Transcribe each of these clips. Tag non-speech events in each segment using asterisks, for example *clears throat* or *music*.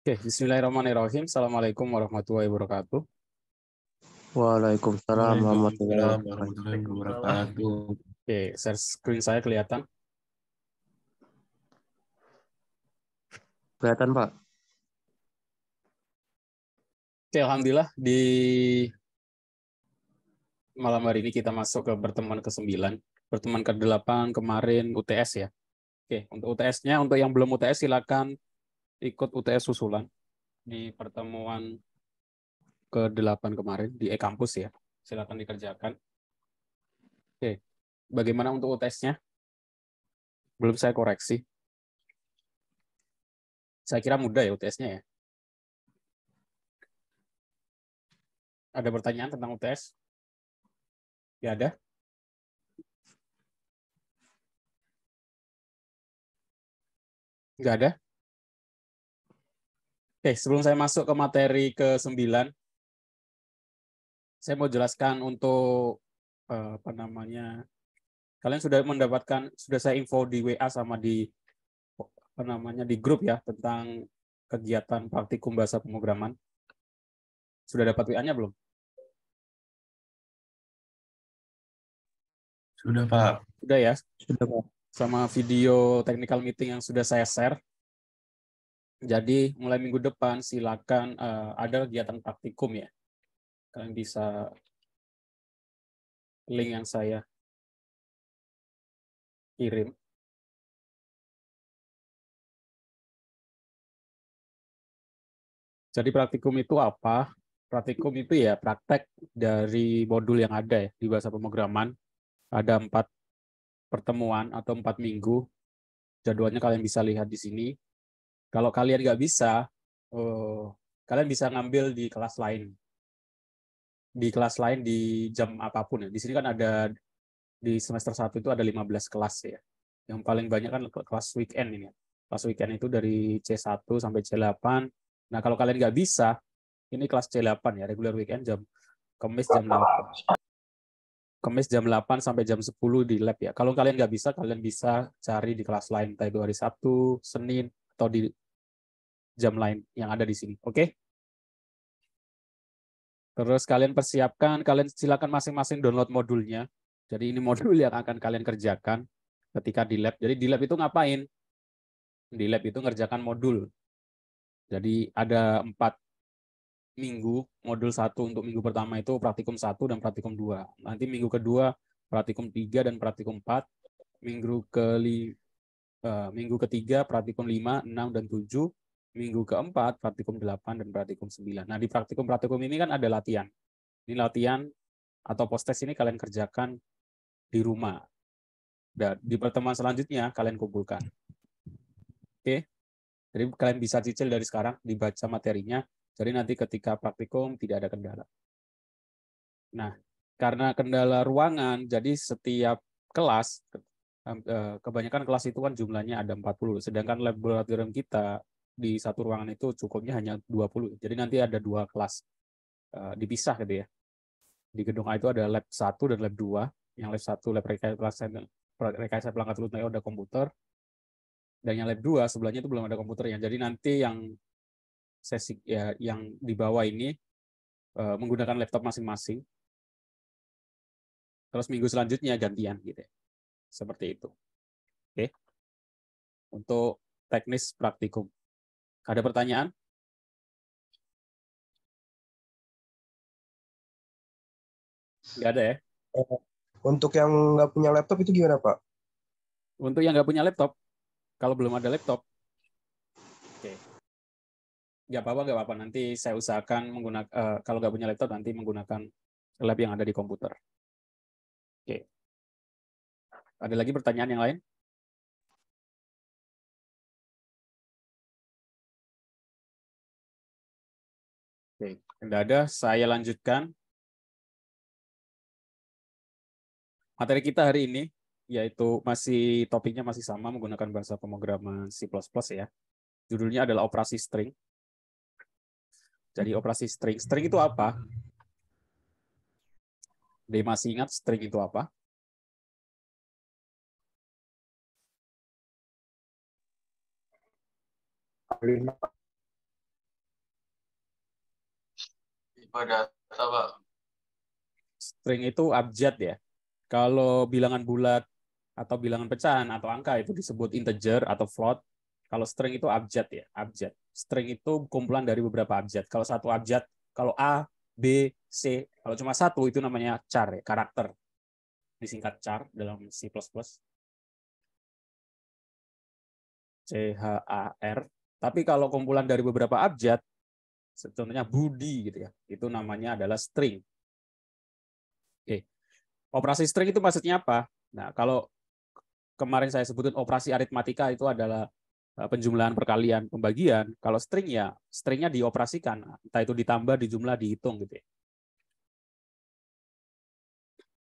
Oke, okay, bismillahirrahmanirrahim. Assalamualaikum warahmatullahi wabarakatuh. Waalaikumsalam warahmatullahi wabarakatuh. Oke, okay, share screen saya kelihatan? Kelihatan, Pak. Oke, okay, alhamdulillah di malam hari ini kita masuk ke pertemuan ke-9. Pertemuan ke-8 kemarin UTS ya. Oke, untuk UTS-nya, untuk yang belum UTS silakan ikut UTS susulan di pertemuan ke-8 kemarin di e-kampus ya. Silakan dikerjakan. Oke, bagaimana untuk UTS-nya? Belum saya koreksi. Saya kira mudah ya UTS-nya ya. Ada pertanyaan tentang UTS? Ya ada? Enggak ada? Oke, sebelum saya masuk ke materi ke-9, saya mau jelaskan untuk eh, apa namanya kalian sudah mendapatkan sudah saya info di WA sama di apa namanya di grup ya tentang kegiatan praktikum bahasa pemrograman. Sudah dapat WA-nya belum? Sudah, Pak. Sudah ya? Sudah, Pak. Sama video technical meeting yang sudah saya share. Jadi mulai minggu depan silakan uh, ada kegiatan praktikum ya. Kalian bisa link yang saya kirim. Jadi praktikum itu apa? Praktikum itu ya praktek dari modul yang ada ya di bahasa pemrograman. Ada empat pertemuan atau empat minggu. Jadwalnya kalian bisa lihat di sini. Kalau kalian nggak bisa, uh, kalian bisa ngambil di kelas lain. Di kelas lain di jam apapun ya. Di sini kan ada di semester 1 itu ada 15 kelas ya. Yang paling banyak kan kelas weekend ini. Ya. Kelas weekend itu dari C1 sampai C8. Nah, kalau kalian nggak bisa, ini kelas C8 ya, regular weekend jam Kamis jam 8. Kamis jam 8 sampai jam 10 di lab ya. Kalau kalian nggak bisa, kalian bisa cari di kelas lain, Tadi hari Sabtu, Senin, atau di jam lain yang ada di sini. Oke? Okay? Terus kalian persiapkan, kalian silakan masing-masing download modulnya. Jadi ini *laughs* modul yang akan kalian kerjakan ketika di lab. Jadi di lab itu ngapain? Di lab itu ngerjakan modul. Jadi ada empat minggu, modul satu untuk minggu pertama itu praktikum satu dan praktikum dua. Nanti minggu kedua praktikum tiga dan praktikum empat. Minggu ke Eh, minggu ketiga praktikum 5, 6, dan 7, minggu keempat praktikum 8 dan praktikum 9. Nah, di praktikum-praktikum ini kan ada latihan. Ini latihan atau post-test ini kalian kerjakan di rumah. Dan di pertemuan selanjutnya kalian kumpulkan. Oke. Jadi kalian bisa cicil dari sekarang dibaca materinya. Jadi nanti ketika praktikum tidak ada kendala. Nah, karena kendala ruangan, jadi setiap kelas Eh, kebanyakan kelas itu kan jumlahnya ada 40, sedangkan laboratorium kita di satu ruangan itu cukupnya hanya 20. Jadi nanti ada dua kelas eh, dipisah gitu ya. Di gedung A itu ada lab 1 dan lab 2. Yang lab 1 lab rekayasa, rekayasa pelangkat lutut ada komputer. Dan yang lab 2 sebelahnya itu belum ada komputernya. Jadi nanti yang sesi ya, yang di bawah ini eh, menggunakan laptop masing-masing. Terus minggu selanjutnya gantian gitu ya. Seperti itu. Oke. Untuk teknis praktikum. Ada pertanyaan? Gak ada ya? Eh, untuk yang nggak punya laptop itu gimana, Pak? Untuk yang nggak punya laptop, kalau belum ada laptop, oke. Okay. Nggak apa-apa, nggak apa-apa. Nanti saya usahakan menggunakan, uh, kalau nggak punya laptop, nanti menggunakan lab yang ada di komputer. Oke. Okay. Ada lagi pertanyaan yang lain? Oke, tidak ada. Saya lanjutkan. Materi kita hari ini yaitu masih topiknya masih sama menggunakan bahasa pemrograman C++ ya. Judulnya adalah operasi string. Jadi operasi string. String itu apa? Dia masih ingat string itu apa? lima string itu abjad ya kalau bilangan bulat atau bilangan pecahan atau angka itu disebut integer atau float kalau string itu abjad ya abjad string itu kumpulan dari beberapa abjad kalau satu abjad kalau a b c kalau cuma satu itu namanya char ya karakter disingkat char dalam C++. C H A R tapi kalau kumpulan dari beberapa abjad, contohnya budi gitu ya, itu namanya adalah string. Oke, operasi string itu maksudnya apa? Nah, kalau kemarin saya sebutin operasi aritmatika itu adalah eh, penjumlahan perkalian pembagian. Kalau string ya, stringnya dioperasikan, entah itu ditambah, dijumlah, dihitung gitu ya.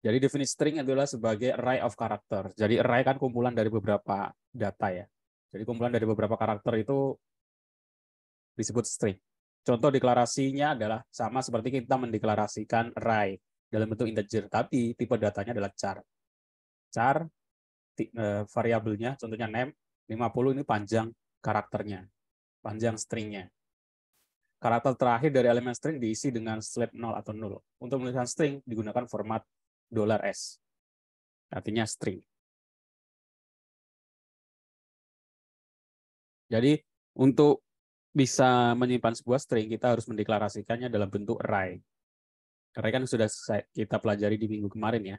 Jadi definisi string adalah sebagai array of character. Jadi array kan kumpulan dari beberapa data ya. Jadi kumpulan dari beberapa karakter itu disebut string. Contoh deklarasinya adalah sama seperti kita mendeklarasikan array dalam bentuk integer, tapi tipe datanya adalah char. Char e, variabelnya contohnya name 50 ini panjang karakternya, panjang stringnya. Karakter terakhir dari elemen string diisi dengan slab 0 atau 0. Untuk menuliskan string digunakan format $s. Artinya string. Jadi untuk bisa menyimpan sebuah string, kita harus mendeklarasikannya dalam bentuk array. Array kan sudah kita pelajari di minggu kemarin ya.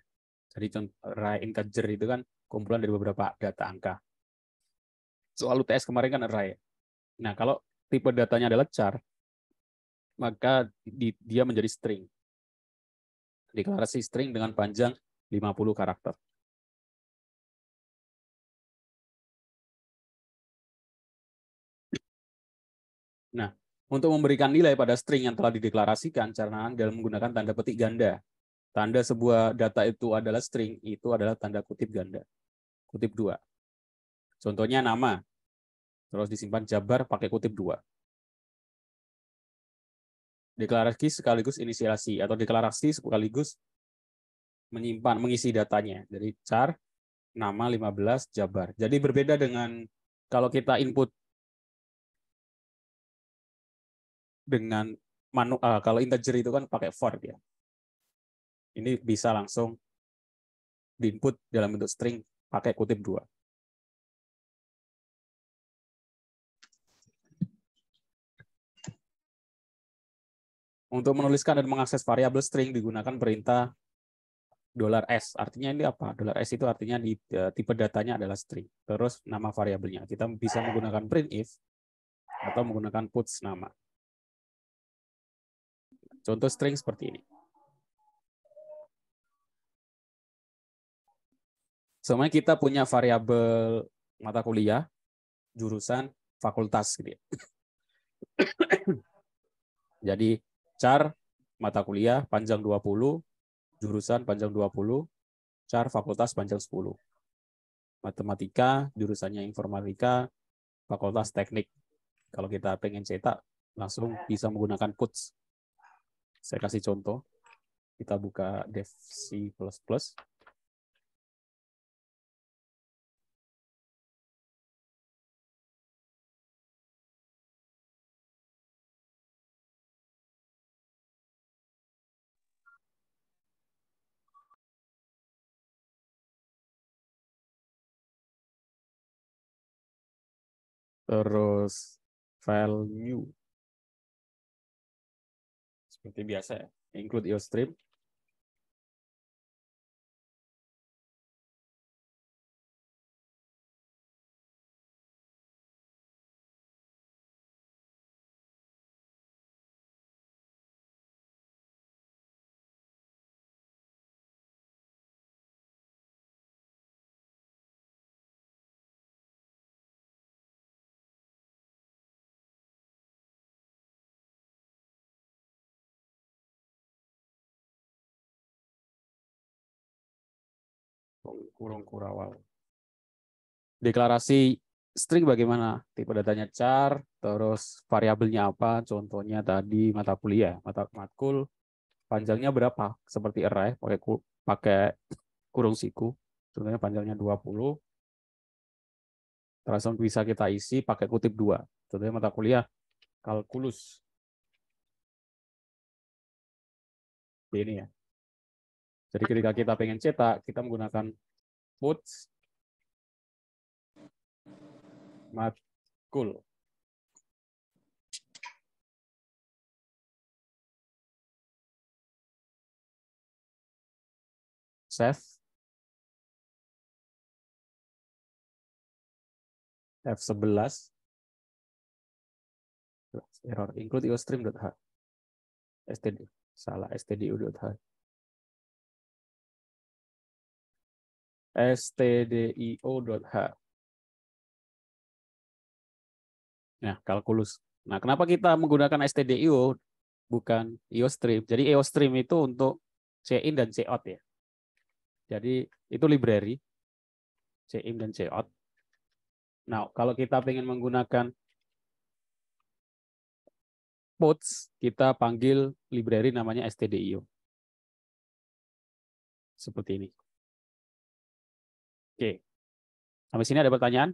Jadi contoh array integer itu kan kumpulan dari beberapa data angka. Soal UTS kemarin kan array. Nah, kalau tipe datanya adalah char, maka dia menjadi string. Deklarasi string dengan panjang 50 karakter. Nah, untuk memberikan nilai pada string yang telah dideklarasikan, cara dalam menggunakan tanda petik ganda. Tanda sebuah data itu adalah string, itu adalah tanda kutip ganda. Kutip 2. Contohnya nama. Terus disimpan jabar pakai kutip 2. Deklarasi sekaligus inisiasi atau deklarasi sekaligus menyimpan mengisi datanya. Jadi char nama 15 jabar. Jadi berbeda dengan kalau kita input dengan manu uh, kalau integer itu kan pakai for ya. Ini bisa langsung diinput dalam bentuk string pakai kutip dua. Untuk menuliskan dan mengakses variabel string digunakan perintah dolar $s. Artinya ini apa? Dolar $s itu artinya di, eh, tipe datanya adalah string. Terus nama variabelnya. Kita bisa menggunakan printf atau menggunakan puts nama. Contoh string seperti ini. Semuanya kita punya variabel mata kuliah, jurusan, fakultas gitu ya. *coughs* Jadi char mata kuliah panjang 20, jurusan panjang 20, char fakultas panjang 10. Matematika, jurusannya informatika, fakultas teknik. Kalau kita pengen cetak, langsung bisa menggunakan puts saya kasih contoh. Kita buka dev C++. terus file new seperti biasa ya, include your stream. kurung kurawal. Deklarasi string bagaimana? Tipe datanya char, terus variabelnya apa? Contohnya tadi mata kuliah, mata matkul, panjangnya berapa? Seperti array ya, pakai pakai kurung siku. Contohnya panjangnya 20. Terus bisa kita isi pakai kutip dua. Contohnya mata kuliah kalkulus. Ini ya. Jadi ketika kita pengen cetak, kita menggunakan put matkul. Save. F11. Error. Include your stream.h. STD. Salah. STDU.h. stdio.h. Nah, ya, kalkulus. Nah, kenapa kita menggunakan stdio bukan io stream? Jadi io stream itu untuk cin dan cout ya. Jadi itu library cin dan cout. Nah, kalau kita ingin menggunakan puts, kita panggil library namanya stdio. Seperti ini. Oke. Sampai sini ada pertanyaan?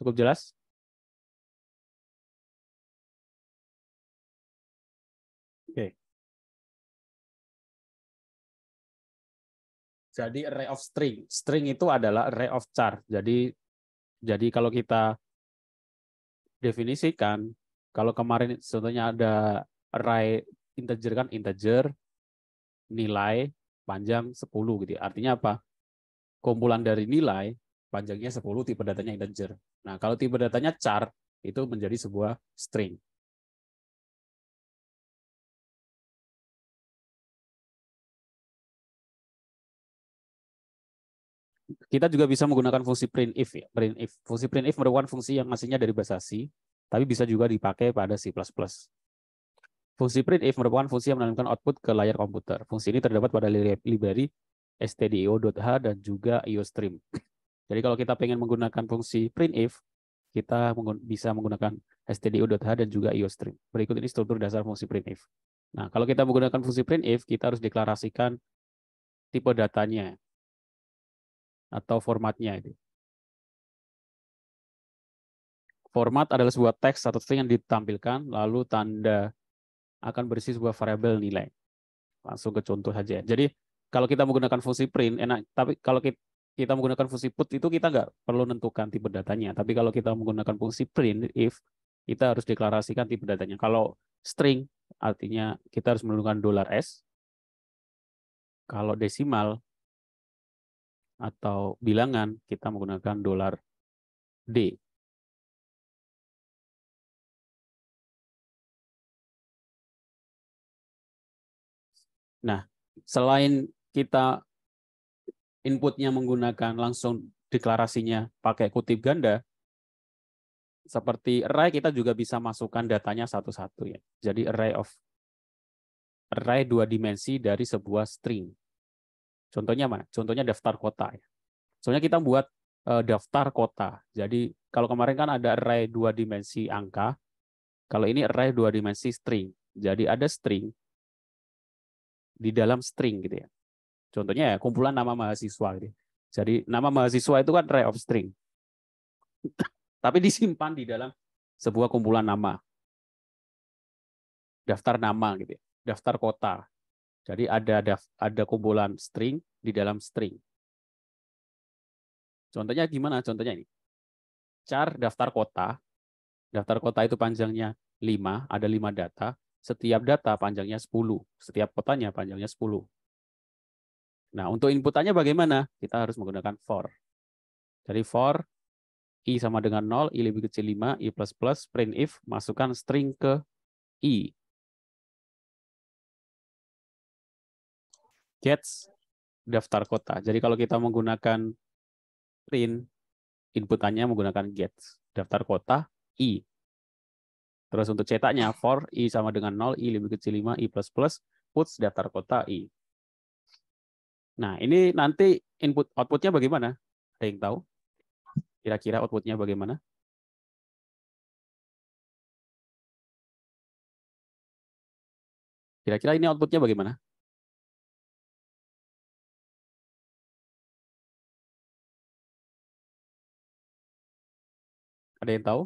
Cukup jelas? Oke. Jadi array of string. String itu adalah array of char. Jadi jadi kalau kita definisikan, kalau kemarin contohnya ada array integer kan integer nilai panjang 10 gitu. Ya. Artinya apa? kumpulan dari nilai panjangnya 10 tipe datanya integer. Nah, kalau tipe datanya char itu menjadi sebuah string. Kita juga bisa menggunakan fungsi print if. ya, if Fungsi print if merupakan fungsi yang aslinya dari bahasa C, tapi bisa juga dipakai pada C++. Fungsi print if merupakan fungsi yang menanamkan output ke layar komputer. Fungsi ini terdapat pada library stdio.h dan juga iostream. *clears throat* Jadi kalau kita pengen menggunakan fungsi printf, kita bisa menggunakan stdio.h dan juga iostream. Berikut ini struktur dasar fungsi printf. Nah, kalau kita menggunakan fungsi printf, kita harus deklarasikan tipe datanya atau formatnya. Format adalah sebuah teks atau string yang ditampilkan, lalu tanda akan berisi sebuah variabel nilai. Langsung ke contoh saja. Jadi kalau kita menggunakan fungsi print enak tapi kalau kita, kita menggunakan fungsi put itu kita nggak perlu menentukan tipe datanya tapi kalau kita menggunakan fungsi print if kita harus deklarasikan tipe datanya kalau string artinya kita harus menggunakan dolar s kalau desimal atau bilangan kita menggunakan dolar d nah selain kita inputnya menggunakan langsung deklarasinya pakai kutip ganda, seperti array kita juga bisa masukkan datanya satu-satu ya. Jadi array of array dua dimensi dari sebuah string. Contohnya mana? Contohnya daftar kota ya. Soalnya kita buat eh, daftar kota. Jadi kalau kemarin kan ada array dua dimensi angka, kalau ini array dua dimensi string. Jadi ada string di dalam string gitu ya. Contohnya ya kumpulan nama mahasiswa gitu. Jadi nama mahasiswa itu kan array of string. *coughs* Tapi disimpan di dalam sebuah kumpulan nama. Daftar nama gitu ya. Daftar kota. Jadi ada ada, kumpulan string di dalam string. Contohnya gimana? Contohnya ini. car daftar kota. Daftar kota itu panjangnya 5, ada 5 data. Setiap data panjangnya 10. Setiap kotanya panjangnya 10. Nah, untuk inputannya bagaimana? Kita harus menggunakan for. Jadi for i sama dengan 0, i lebih kecil 5, i++, plus plus print if, masukkan string ke i. Gets daftar kota. Jadi kalau kita menggunakan print, inputannya menggunakan gets daftar kota i. Terus untuk cetaknya, for i sama dengan 0, i lebih kecil 5, i++, plus plus puts daftar kota i. Nah, ini nanti input outputnya bagaimana? Ada yang tahu? Kira-kira outputnya bagaimana? Kira-kira ini outputnya bagaimana? Ada yang tahu?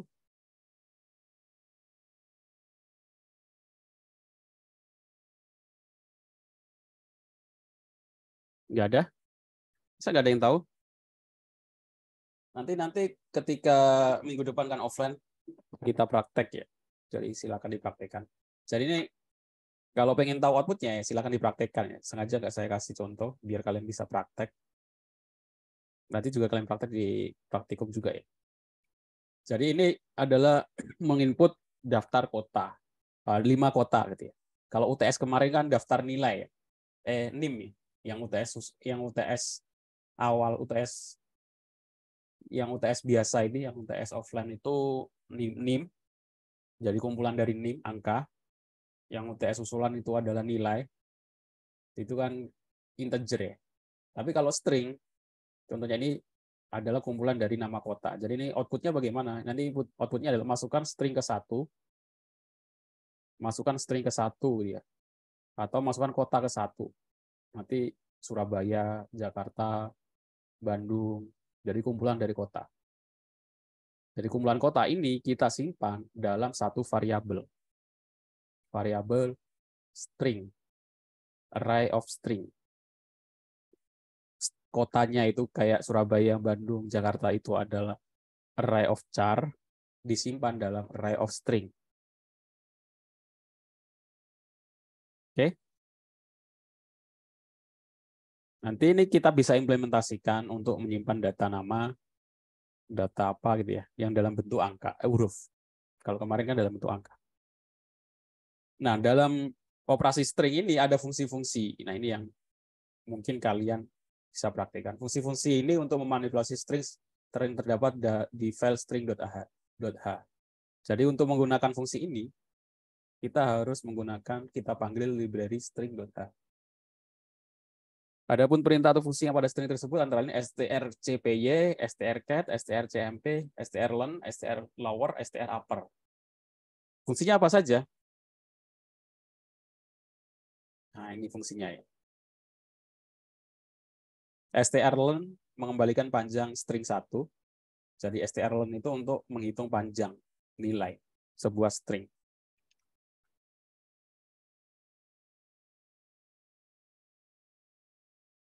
Nggak ada? saya nggak ada yang tahu? Nanti nanti ketika minggu depan kan offline kita praktek ya. Jadi silakan dipraktekkan. Jadi ini kalau pengen tahu outputnya ya silakan dipraktekkan ya. Sengaja nggak saya kasih contoh biar kalian bisa praktek. Nanti juga kalian praktek di praktikum juga ya. Jadi ini adalah *clears throat* menginput daftar kota, ah, lima kota gitu ya. Kalau UTS kemarin kan daftar nilai ya, eh NIM ya yang UTS yang UTS awal UTS yang UTS biasa ini yang UTS offline itu NIM, jadi kumpulan dari NIM angka yang UTS usulan itu adalah nilai itu kan integer ya tapi kalau string contohnya ini adalah kumpulan dari nama kota. Jadi ini outputnya bagaimana? Nanti outputnya adalah masukkan string ke satu, masukkan string ke satu, ya, atau masukkan kota ke satu nanti Surabaya, Jakarta, Bandung, dari kumpulan dari kota. dari kumpulan kota ini kita simpan dalam satu variabel. Variabel string. Array of string. Kotanya itu kayak Surabaya, Bandung, Jakarta itu adalah array of char disimpan dalam array of string. Oke. Okay? Nanti ini kita bisa implementasikan untuk menyimpan data nama, data apa gitu ya, yang dalam bentuk angka, eh, huruf. Kalau kemarin kan dalam bentuk angka. Nah, dalam operasi string ini ada fungsi-fungsi. Nah, ini yang mungkin kalian bisa praktekkan. Fungsi-fungsi ini untuk memanipulasi string sering terdapat di file string.h. Jadi untuk menggunakan fungsi ini, kita harus menggunakan kita panggil library string.h. Adapun perintah atau fungsi yang pada string tersebut antara lain strcpy, strcat, strcmp, strlen, strlower, strupper. Fungsinya apa saja? Nah, ini fungsinya ya. strlen mengembalikan panjang string satu. Jadi strlen itu untuk menghitung panjang nilai sebuah string.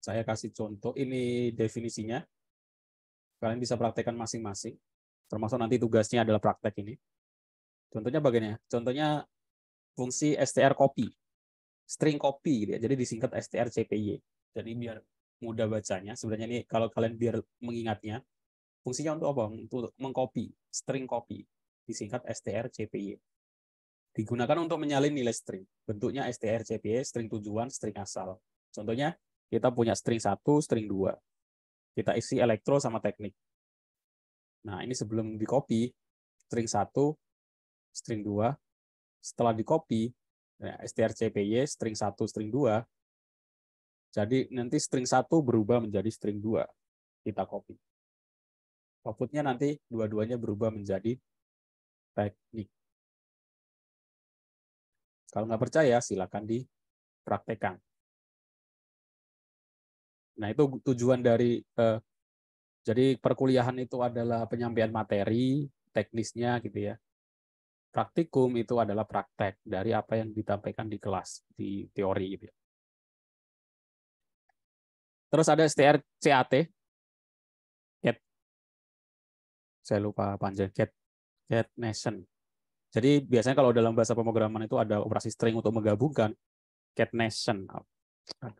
Saya kasih contoh, ini definisinya. Kalian bisa praktekkan masing-masing, termasuk nanti tugasnya adalah praktek ini. Contohnya bagaimana contohnya fungsi str copy, string copy, gitu ya. jadi disingkat str cpy. Jadi biar mudah bacanya. Sebenarnya ini kalau kalian biar mengingatnya, fungsinya untuk apa? Untuk mengcopy, string copy, disingkat str cpy. Digunakan untuk menyalin nilai string. Bentuknya str cpy, string tujuan, string asal. Contohnya kita punya string 1, string 2. Kita isi elektro sama teknik. Nah, ini sebelum di copy, string 1, string 2. Setelah di copy, ya, strcpy string 1, string 2. Jadi nanti string 1 berubah menjadi string 2. Kita copy. Outputnya nanti dua-duanya berubah menjadi teknik. Kalau nggak percaya, silakan dipraktekkan. Nah, itu tujuan dari eh, jadi perkuliahan itu adalah penyampaian materi, teknisnya gitu ya. Praktikum itu adalah praktek dari apa yang ditampilkan di kelas, di teori gitu ya. Terus ada STR CAT. CAT. Saya lupa panjang CAT. CAT Nation. Jadi biasanya kalau dalam bahasa pemrograman itu ada operasi string untuk menggabungkan cat nation.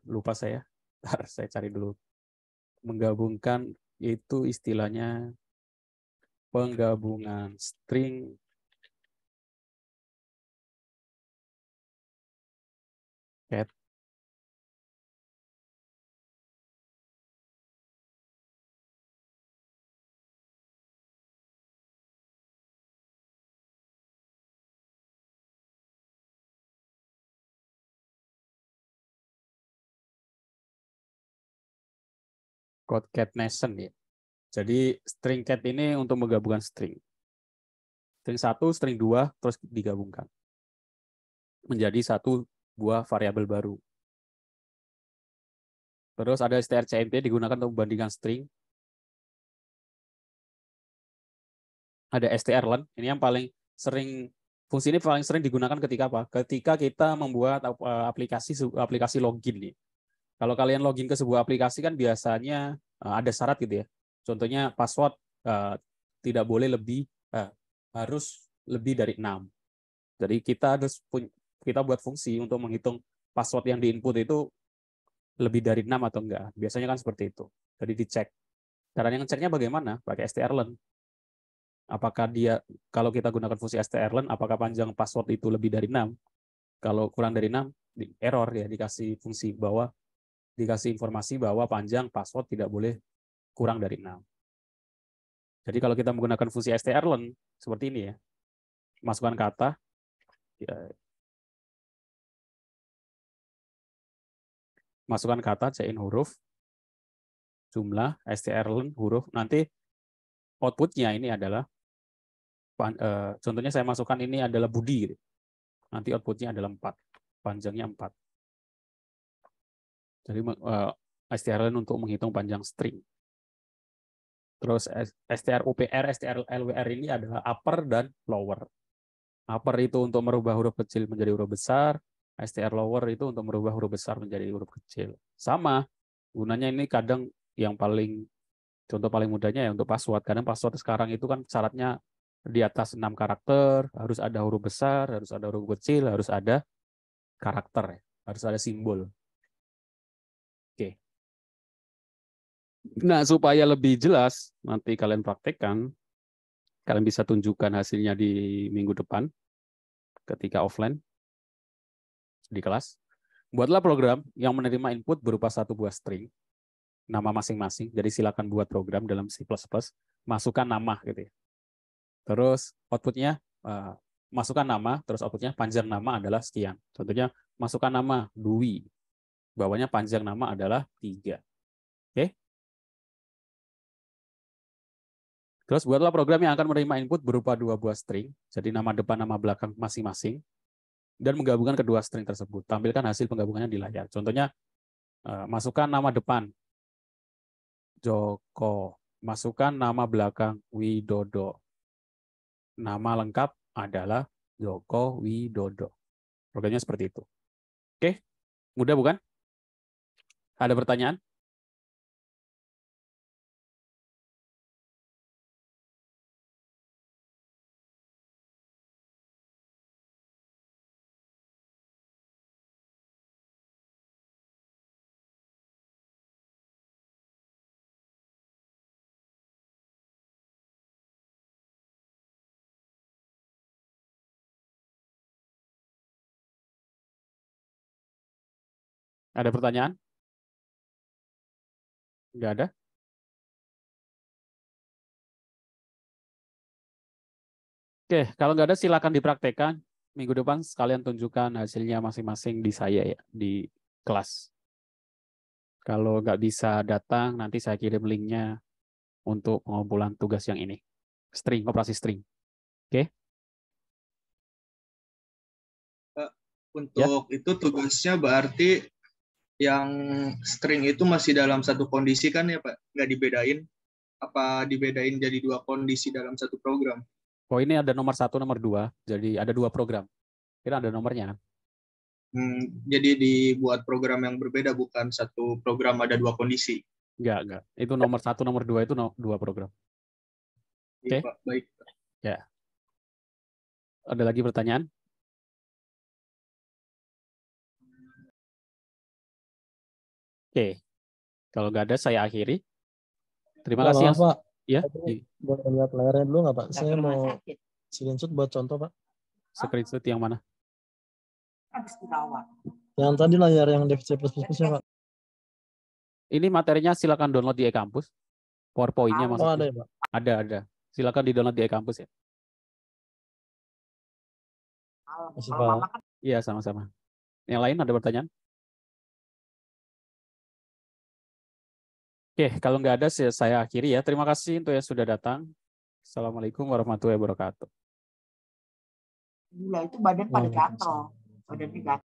Lupa saya sebentar *laughs* saya cari dulu menggabungkan itu istilahnya penggabungan string Godcat Nation ya. Jadi string cat ini untuk menggabungkan string. String satu, string dua, terus digabungkan. Menjadi satu buah variabel baru. Terus ada strcmp digunakan untuk membandingkan string. Ada strlen, ini yang paling sering fungsi ini paling sering digunakan ketika apa? Ketika kita membuat eh, aplikasi aplikasi login nih. Kalau kalian login ke sebuah aplikasi kan biasanya eh, ada syarat gitu ya. Contohnya password uh, tidak boleh lebih uh, harus lebih dari 6. Jadi kita harus kita buat fungsi untuk menghitung password yang diinput itu lebih dari 6 atau enggak. Biasanya kan seperti itu. Jadi dicek. Cara ngeceknya bagaimana? Pakai strlen. Apakah dia kalau kita gunakan fungsi strlen apakah panjang password itu lebih dari 6? Kalau kurang dari 6 error ya dikasih fungsi bahwa dikasih informasi bahwa panjang password tidak boleh kurang dari 6. Jadi kalau kita menggunakan fungsi strlen seperti ini ya, masukkan kata, ya. masukkan kata, cekin huruf, jumlah, strlen huruf, nanti outputnya ini adalah, e, contohnya saya masukkan ini adalah Budi, gitu. nanti outputnya adalah 4, panjangnya 4. Jadi uh, eh, strlen untuk menghitung panjang string. Terus STRUPR, STRLWR ini adalah upper dan lower. Upper itu untuk merubah huruf kecil menjadi huruf besar, STR lower itu untuk merubah huruf besar menjadi huruf kecil. Sama, gunanya ini kadang yang paling, contoh paling mudahnya ya untuk password. Kadang password sekarang itu kan syaratnya di atas 6 karakter, harus ada huruf besar, harus ada huruf kecil, harus ada karakter, ya, harus ada simbol. Nah, supaya lebih jelas nanti kalian praktekkan, kalian bisa tunjukkan hasilnya di minggu depan ketika offline di kelas. Buatlah program yang menerima input berupa satu buah string nama masing-masing. Jadi silakan buat program dalam C++, masukkan nama gitu ya. Terus outputnya eh, masukkan nama, terus outputnya panjang nama adalah sekian. Contohnya masukkan nama Dwi, bawahnya panjang nama adalah tiga. Terus buatlah program yang akan menerima input berupa dua buah string, jadi nama depan, nama belakang masing-masing, dan menggabungkan kedua string tersebut. Tampilkan hasil penggabungannya di layar. Contohnya, eh, masukkan nama depan, Joko. Masukkan nama belakang, Widodo. Nama lengkap adalah Joko Widodo. Programnya seperti itu. Oke, mudah bukan? Ada pertanyaan? Ada pertanyaan? Enggak ada? Oke, kalau nggak ada silakan dipraktekkan. Minggu depan sekalian tunjukkan hasilnya masing-masing di saya ya, di kelas. Kalau nggak bisa datang, nanti saya kirim linknya untuk pengumpulan tugas yang ini. String, operasi string. Oke? Eh, ya? Untuk ya? itu tugasnya berarti yang string itu masih dalam satu kondisi kan ya Pak? Nggak dibedain? Apa dibedain jadi dua kondisi dalam satu program? Oh ini ada nomor satu, nomor dua. Jadi ada dua program. Kira ada nomornya kan? Hmm, jadi dibuat program yang berbeda bukan satu program ada dua kondisi. Nggak, nggak. Itu nomor satu, nomor dua itu no, dua program. Iya, Oke. Okay? Baik. Ya. Ada lagi pertanyaan? Oke. Kalau nggak ada saya akhiri. Terima Halo, kasih ya Pak. Ya. Buat lihat layarnya dulu nggak Pak? Gak saya mau screenshot buat contoh Pak. Screenshot yang mana? Yang tadi layar yang DFC plus plus ya Pak. Ini materinya silakan download di e-kampus. PowerPoint-nya ah, maksudnya. Oh, ada ya Pak? Ada, ada. Silakan di download di e-kampus ya. Terima kan Iya, sama-sama. Yang lain ada pertanyaan? Oke, kalau nggak ada saya akhiri ya. Terima kasih untuk yang sudah datang. Assalamualaikum warahmatullahi wabarakatuh. Gila itu badan pada gatel, badannya gatel.